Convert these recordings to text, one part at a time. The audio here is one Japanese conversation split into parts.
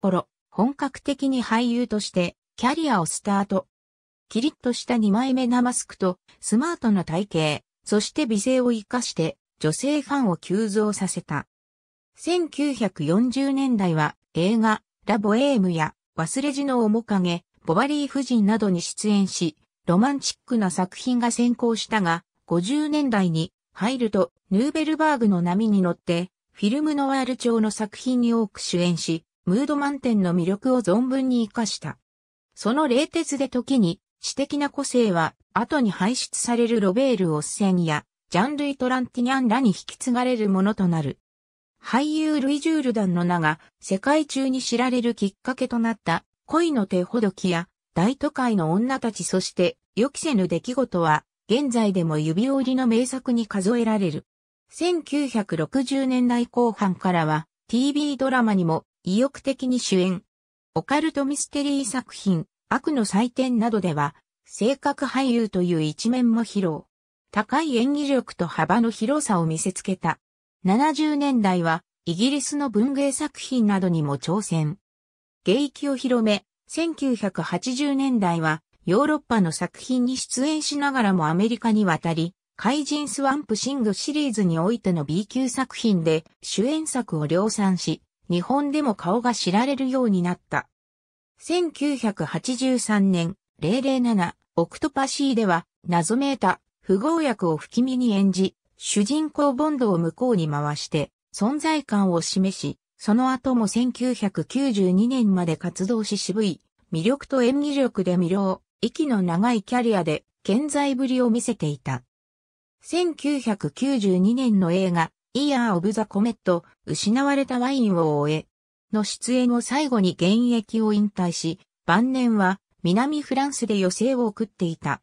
頃、本格的に俳優としてキャリアをスタート。キリッとした二枚目なマスクとスマートな体型、そして美声を活かして女性ファンを急増させた。1940年代は映画ラボエームや忘れ字の面影、ボバリー夫人などに出演し、ロマンチックな作品が先行したが、50年代に入るとヌーベルバーグの波に乗って、フィルムノワール調の作品に多く主演し、ムード満点の魅力を存分に活かした。その冷徹で時に、詩的な個性は、後に排出されるロベール・オッセンや、ジャンルイ・トランティニャンらに引き継がれるものとなる。俳優ルイ・ジュールダンの名が世界中に知られるきっかけとなった恋の手ほどきや大都会の女たちそして予期せぬ出来事は現在でも指折りの名作に数えられる。1960年代後半からは TV ドラマにも意欲的に主演。オカルトミステリー作品、悪の祭典などでは、性格俳優という一面も披露。高い演技力と幅の広さを見せつけた。70年代は、イギリスの文芸作品などにも挑戦。芸域を広め、1980年代は、ヨーロッパの作品に出演しながらもアメリカに渡り、怪人スワンプシングシリーズにおいての B 級作品で主演作を量産し、日本でも顔が知られるようになった。1983年、007、オクトパシーでは、謎めいた、不合役を不気味に演じ、主人公ボンドを向こうに回して、存在感を示し、その後も1992年まで活動し渋い、魅力と演技力で魅了、息の長いキャリアで、健在ぶりを見せていた。1992年の映画、イヤー・オブ・ザ・コメット、失われたワインを終え、の出演を最後に現役を引退し、晩年は南フランスで余生を送っていた。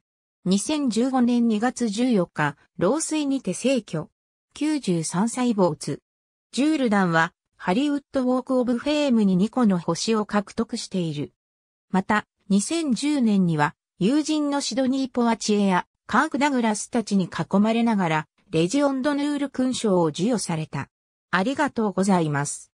2015年2月14日、老衰にて逝去。93歳没。ジュールダンは、ハリウッド・ウォーク・オブ・フェームに2個の星を獲得している。また、2010年には、友人のシドニー・ポワチエや、カーク・ダグラスたちに囲まれながら、レジオンドヌール勲章を授与された。ありがとうございます。